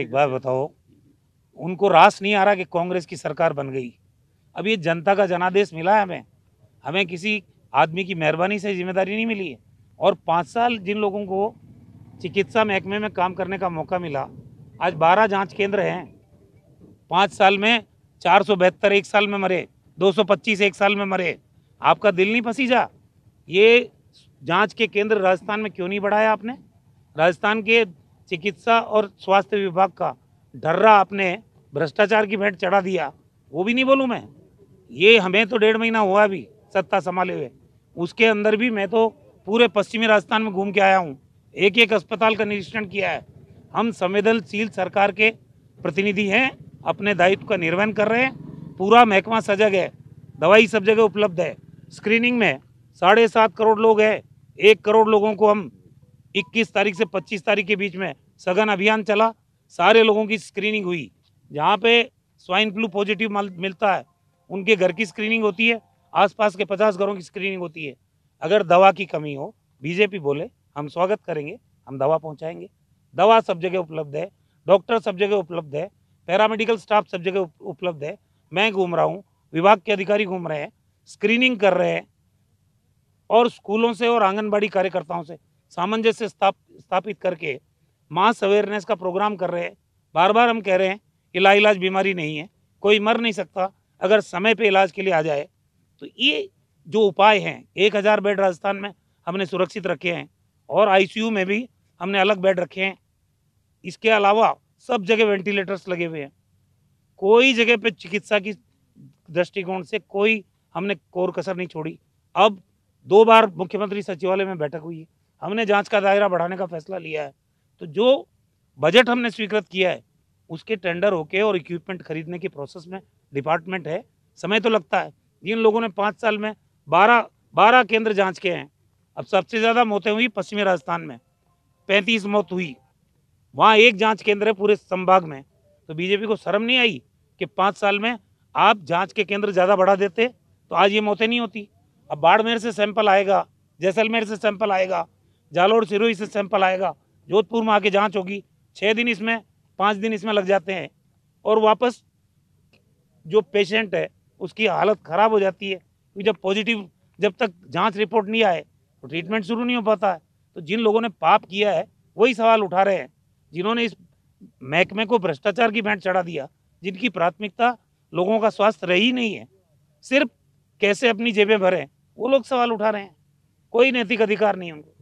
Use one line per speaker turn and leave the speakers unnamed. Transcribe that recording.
एक बार बताओ उनको रास नहीं आ रहा कि कांग्रेस की सरकार बन गई अब ये जनता का जनादेश मिला है हमें हमें किसी आदमी की मेहरबानी से जिम्मेदारी नहीं मिली है और पाँच साल जिन लोगों को चिकित्सा महकमे में काम करने का मौका मिला आज बारह जांच केंद्र हैं पाँच साल में चार सौ बहत्तर एक साल में मरे दो सौ पच्चीस एक साल में मरे आपका दिल नहीं फंसी जा ये जांच के केंद्र राजस्थान में क्यों नहीं बढ़ाया आपने राजस्थान के चिकित्सा और स्वास्थ्य विभाग का ढर्रा आपने भ्रष्टाचार की भेंट चढ़ा दिया वो भी नहीं बोलूँ मैं ये हमें तो डेढ़ महीना हुआ अभी सत्ता संभाले हुए उसके अंदर भी मैं तो पूरे पश्चिमी राजस्थान में घूम के आया हूँ एक एक अस्पताल का निरीक्षण किया है हम संवेदनशील सरकार के प्रतिनिधि हैं अपने दायित्व का निर्वहन कर रहे हैं पूरा महकमा सजग है दवाई सब जगह उपलब्ध है स्क्रीनिंग में साढ़े सात करोड़ लोग हैं एक करोड़ लोगों को हम 21 तारीख से 25 तारीख के बीच में सघन अभियान चला सारे लोगों की स्क्रीनिंग हुई जहाँ पे स्वाइन फ्लू पॉजिटिव मिलता है उनके घर की स्क्रीनिंग होती है आसपास के पचास घरों की स्क्रीनिंग होती है अगर दवा की कमी हो बीजेपी बोले हम स्वागत करेंगे हम दवा पहुंचाएंगे दवा सब जगह उपलब्ध है डॉक्टर सब जगह उपलब्ध है पैरामेडिकल स्टाफ सब जगह उपलब्ध है मैं घूम रहा हूँ विभाग के अधिकारी घूम रहे हैं स्क्रीनिंग कर रहे हैं और स्कूलों से और आंगनबाड़ी कार्यकर्ताओं से सामंजस्य स्थाप स्थापित करके मास अवेयरनेस का प्रोग्राम कर रहे हैं बार बार हम कह रहे हैं कि लाइलाज बीमारी नहीं है कोई मर नहीं सकता अगर समय पे इलाज के लिए आ जाए तो ये जो उपाय हैं एक हज़ार बेड राजस्थान में हमने सुरक्षित रखे हैं और आईसीयू में भी हमने अलग बेड रखे हैं इसके अलावा सब जगह वेंटिलेटर्स लगे हुए हैं कोई जगह पे चिकित्सा की दृष्टिकोण से कोई हमने कोर कसर नहीं छोड़ी अब दो बार मुख्यमंत्री सचिवालय में बैठक हुई है हमने जांच का दायरा बढ़ाने का फैसला लिया है तो जो बजट हमने स्वीकृत किया है उसके टेंडर होके और इक्विपमेंट खरीदने की प्रोसेस में डिपार्टमेंट है समय तो लगता है जिन लोगों ने पाँच साल में बारह बारह केंद्र जाँच के हैं अब सबसे ज़्यादा मौतें हुई पश्चिमी राजस्थान में पैंतीस मौत हुई वहाँ एक जाँच केंद्र है पूरे संभाग में तो बीजेपी को शर्म नहीं आई कि पाँच साल में आप जांच के केंद्र ज़्यादा बढ़ा देते तो आज ये मौतें नहीं होती अब बाड़मेर से सैंपल आएगा जैसलमेर से सैंपल आएगा जालोर सिरोही से सैंपल आएगा जोधपुर में आके जाँच होगी छः दिन इसमें पाँच दिन इसमें लग जाते हैं और वापस जो पेशेंट है उसकी हालत ख़राब हो जाती है क्योंकि जब पॉजिटिव जब तक जांच रिपोर्ट नहीं आए तो ट्रीटमेंट शुरू नहीं हो पाता है तो जिन लोगों ने पाप किया है वही सवाल उठा रहे हैं जिन्होंने इस महकमे को भ्रष्टाचार की भेंट चढ़ा दिया जिनकी प्राथमिकता लोगों का स्वास्थ्य रही नहीं है सिर्फ कैसे अपनी जेबें भरें वो लोग सवाल उठा रहे हैं कोई नैतिक अधिकार नहीं उनको